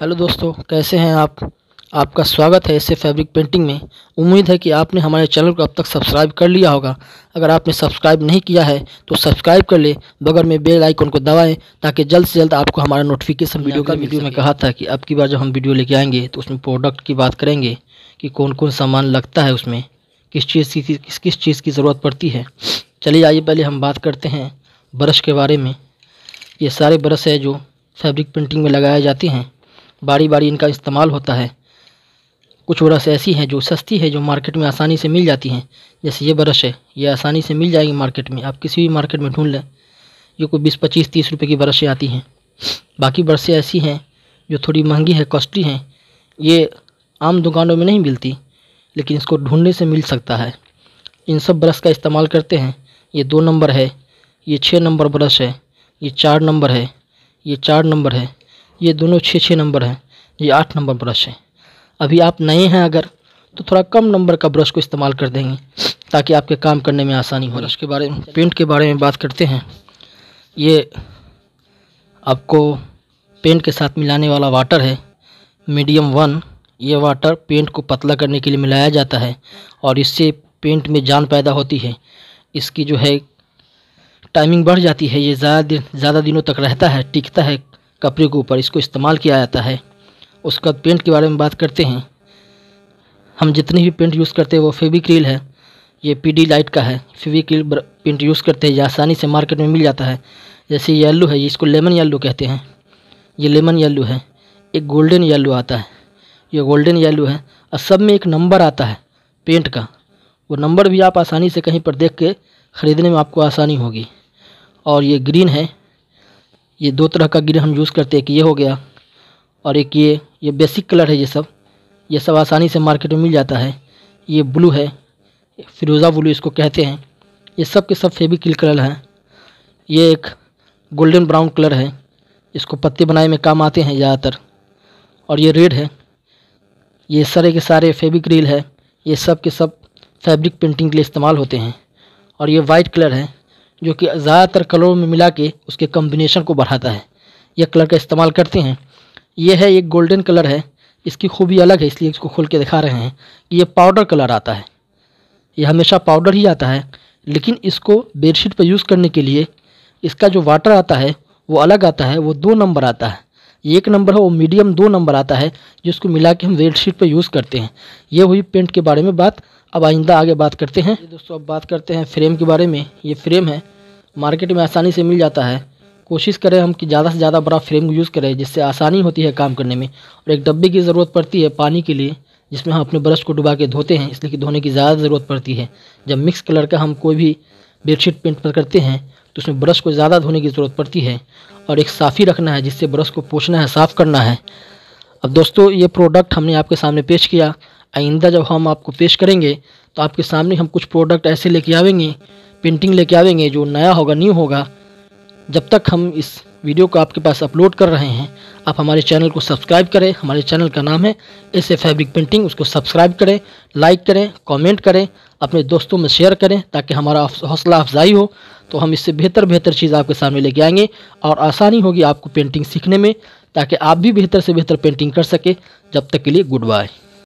hello दोस्तों कैसे हैं आप आपका स्वागत है इससे फैब्रिक पेंटिंग में उम्मीद है कि आपने हमारे चैनल को अब तक सब्सक्राइब कर लिया होगा अगर आपने सब्सक्राइब नहीं किया है तो सब्सक्राइब कर ले बगर में बेल आइकन को दबाएं ताकि जल्द से जल्द आपको हमारा नोटिफिकेशन वीडियो का वीडियो में कहा था कि अब की बार जब हम वीडियो लेके आएंगे तो उसमें प्रोडक्ट की बात करेंगे कि कौन कौन सामान लगता है उसमें किस चीज़ की किस किस चीज़ की ज़रूरत पड़ती है चलिए आइए पहले हम बात करते हैं ब्रश के बारे में ये सारे ब्रश है जो फैब्रिक पेंटिंग में लगाए जाते हैं बारी बारी इनका इस्तेमाल होता है कुछ ब्रश ऐसी हैं जो सस्ती है जो मार्केट में आसानी से मिल जाती हैं जैसे ये ब्रश है ये आसानी से मिल जाएगी मार्केट में आप किसी भी मार्केट में ढूंढ लें ये कोई बीस पच्चीस तीस रुपये की ब्रशें आती हैं बाकी ब्रशें ऐसी हैं जो थोड़ी महंगी है कॉस्टली हैं ये आम दुकानों में नहीं मिलती लेकिन इसको ढूंढने से मिल सकता है इन सब ब्रश का इस्तेमाल करते हैं ये दो नंबर है ये छः नंबर ब्रश है ये चार नंबर है ये चार नंबर है ये दोनों छः छः नंबर हैं ये आठ नंबर ब्रश हैं अभी आप नए हैं अगर तो थोड़ा कम नंबर का ब्रश को इस्तेमाल कर देंगे ताकि आपके काम करने में आसानी हो ब्रश के बारे में पेंट के बारे में बात करते हैं ये आपको पेंट के साथ मिलाने वाला वाटर है मीडियम वन ये वाटर पेंट को पतला करने के लिए मिलाया जाता है और इससे पेंट में जान पैदा होती है इसकी जो है टाइमिंग बढ़ जाती है ये ज़्यादा दिन ज़्यादा दिनों तक रहता है टिकता है कपड़े के ऊपर इसको इस्तेमाल किया जाता है उसके बाद पेंट के बारे में बात करते हैं हम जितनी भी पेंट यूज़ करते हैं वो फेविक्रिल है ये पीडी लाइट का है फेविक्रिल पेंट यूज़ करते हैं ये आसानी से मार्केट में मिल जाता है जैसे येल्लो है इसको लेमन येल्लो कहते हैं ये लेमन येल्लो है एक गोल्डन येल्लो आता है ये गोल्डन येल्लो है और सब में एक नंबर आता है पेंट का वो नंबर भी आप आसानी से कहीं पर देख के ख़रीदने में आपको आसानी होगी और ये ग्रीन है ये दो तरह का ग्रीन हम यूज़ करते हैं कि ये हो गया और एक ये ये बेसिक कलर है ये सब ये सब आसानी से मार्केट में मिल जाता है ये ब्लू है फिरोज़ा ब्लू इसको कहते हैं ये सब के सब फेविकिल कलर हैं ये एक गोल्डन ब्राउन कलर है इसको पत्ते बनाए में काम आते हैं ज़्यादातर और ये रेड है ये सारे के सारे फेबिक रील है ये सब के सब फैब्रिक पेंटिंग के लिए इस्तेमाल होते हैं और ये वाइट कलर है जो कि ज़्यादातर कलरों में मिला के उसके कम्बिनेशन को बढ़ाता है यह कलर का इस्तेमाल करते हैं यह है एक गोल्डन कलर है इसकी खूबी अलग है इसलिए इसको खोल के दिखा रहे हैं कि यह पाउडर कलर आता है ये हमेशा पाउडर ही आता है लेकिन इसको बेडशीट पर यूज़ करने के लिए इसका जो वाटर आता है वो अलग आता है वो दो नंबर आता है एक नंबर है वो मीडियम दो नंबर आता है जिसको मिला के हम रेड शीट पर यूज़ करते हैं ये हुई पेंट के बारे में बात अब आइंदा आगे बात करते हैं दोस्तों अब बात करते हैं फ्रेम के बारे में ये फ्रेम है मार्केट में आसानी से मिल जाता है कोशिश करें हम कि ज़्यादा से ज़्यादा बड़ा फ्रेम यूज़ करें जिससे आसानी होती है काम करने में और एक डब्बे की ज़रूरत पड़ती है पानी के लिए जिसमें हम अपने ब्रश को डुबा के धोते हैं इसलिए कि धोने की ज़्यादा ज़रूरत पड़ती है जब मिक्स कलर का हम कोई भी बेडशीट पेंट पर करते हैं तो उसमें ब्रश को ज़्यादा धोने की ज़रूरत पड़ती है और एक साफ़ी रखना है जिससे ब्रश को पोछना है साफ़ करना है अब दोस्तों ये प्रोडक्ट हमने आपके सामने पेश किया आइंदा जब हम आपको पेश करेंगे तो आपके सामने हम कुछ प्रोडक्ट ऐसे लेके आवेंगे पेंटिंग लेके आवेंगे जो नया होगा न्यू होगा जब तक हम इस वीडियो को आपके पास अपलोड कर रहे हैं आप हमारे चैनल को सब्सक्राइब करें हमारे चैनल का नाम है एस ए फैब्रिक पेंटिंग उसको सब्सक्राइब करें लाइक करें कमेंट करें अपने दोस्तों में शेयर करें ताकि हमारा हौसला अफजाई हो तो हम इससे बेहतर बेहतर चीज़ आपके सामने लेके आएंगे और आसानी होगी आपको पेंटिंग सीखने में ताकि आप भी बेहतर से बेहतर पेंटिंग कर सके जब तक के लिए गुड बाय